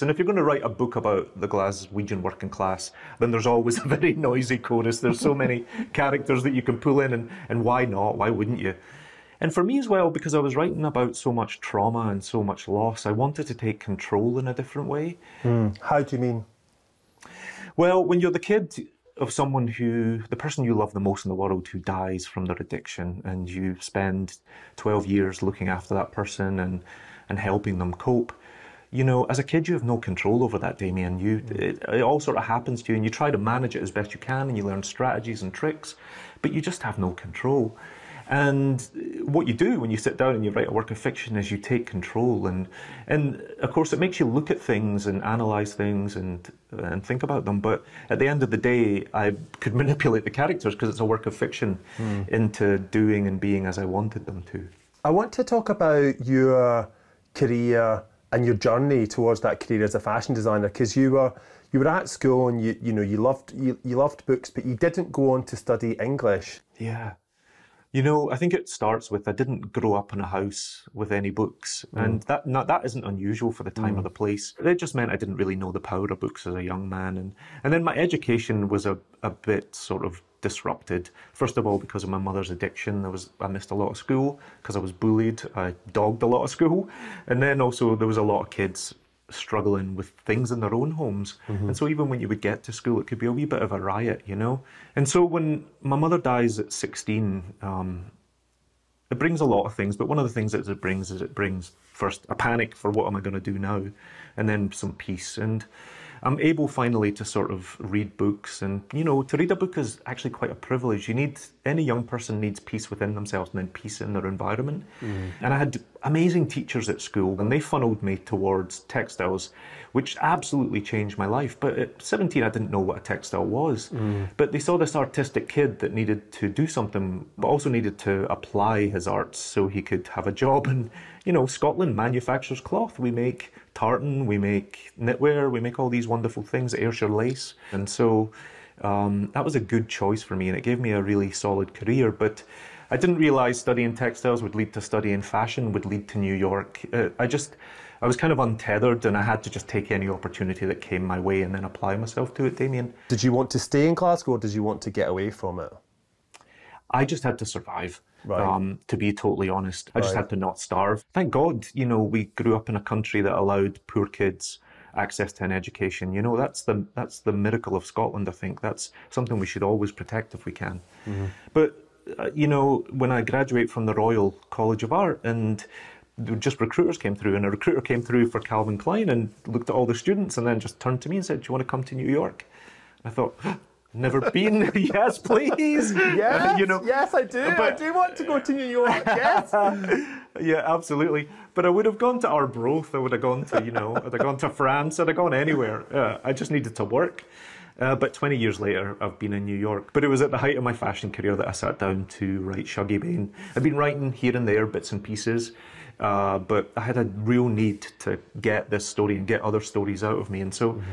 And if you're going to write a book about the Glaswegian working class, then there's always a very noisy chorus. There's so many characters that you can pull in, and, and why not? Why wouldn't you? And for me as well, because I was writing about so much trauma and so much loss, I wanted to take control in a different way. Mm. How do you mean? Well, when you're the kid of someone who, the person you love the most in the world who dies from their addiction, and you spend 12 years looking after that person and, and helping them cope you know, as a kid, you have no control over that, Damien. You, mm. it, it all sort of happens to you, and you try to manage it as best you can, and you learn strategies and tricks, but you just have no control. And what you do when you sit down and you write a work of fiction is you take control, and and of course it makes you look at things and analyze things and and think about them. But at the end of the day, I could manipulate the characters because it's a work of fiction mm. into doing and being as I wanted them to. I want to talk about your career and your journey towards that career as a fashion designer because you were you were at school and you you know you loved you, you loved books but you didn't go on to study English. Yeah. You know, I think it starts with I didn't grow up in a house with any books, mm. and that that isn't unusual for the time mm. or the place. It just meant I didn't really know the power of books as a young man, and and then my education was a a bit sort of disrupted. First of all, because of my mother's addiction, I was I missed a lot of school because I was bullied. I dogged a lot of school, and then also there was a lot of kids struggling with things in their own homes. Mm-hmm. And so even when you would get to school, it could be a wee bit of a riot, you know. And so when my mother dies at sixteen. Um, it brings a lot of things, but one of the things that it brings is it brings first a panic for what am I going to do now, and then some peace. And I'm able finally to sort of read books. And, you know, to read a book is actually quite a privilege. You need, any young person needs peace within themselves and then peace in their environment. Mm. And I had amazing teachers at school, and they funneled me towards textiles, which absolutely changed my life. But at 17, I didn't know what a textile was. Mm. But they saw this artistic kid that needed to do something, but also needed to apply his arts so he could have a job. And, you know, Scotland manufactures cloth. We make tartan, we make knitwear, we make all these wonderful things, Ayrshire lace. And so um, that was a good choice for me, and it gave me a really solid career. But I didn't realize studying textiles would lead to studying fashion, would lead to New York. Uh, I just, I was kind of untethered and I had to just take any opportunity that came my way and then apply myself to it, Damien. Did you want to stay in Glasgow or did you want to get away from it? I just had to survive. Right. Um, to be totally honest, I just right. had to not starve. Thank God, you know, we grew up in a country that allowed poor kids access to an education. You know, that's the that's the miracle of Scotland. I think that's something we should always protect if we can. Mm -hmm. But uh, you know, when I graduate from the Royal College of Art and just recruiters came through and a recruiter came through for Calvin Klein and looked at all the students and then just turned to me and said, do you want to come to New York? And I thought, never been. yes, please. Yes, you know, yes, I do. But, I do want to go to New York. Yes. yeah, absolutely. But I would have gone to Arbroath. I would have gone to, you know, I'd have gone to France. I'd have gone anywhere. Uh, I just needed to work. Uh, but 20 years later, I've been in New York. But it was at the height of my fashion career that I sat down to write Shuggy Bane. I'd been writing here and there, bits and pieces, uh, but I had a real need to get this story and get other stories out of me. And so. Mm-hmm.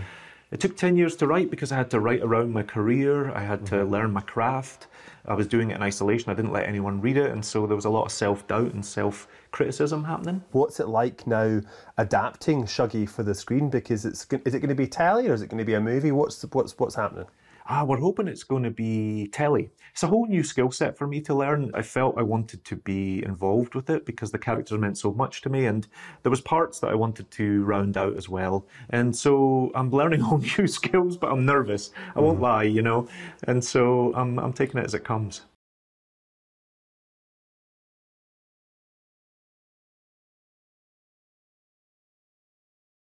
It took 10 years to write because I had to write around my career, I had mm-hmm. to learn my craft. I was doing it in isolation, I didn't let anyone read it, and so there was a lot of self doubt and self criticism happening. What's it like now adapting Shuggy for the screen? Because it's is it going to be telly or is it going to be a movie? What's what's what's happening? ah, we're hoping it's going to be telly. It's a whole new skill set for me to learn. I felt I wanted to be involved with it because the characters meant so much to me, and there was parts that I wanted to round out as well. And so I'm learning all new skills, but I'm nervous. I won't mm lie, you know. And so I'm I'm taking it as it comes.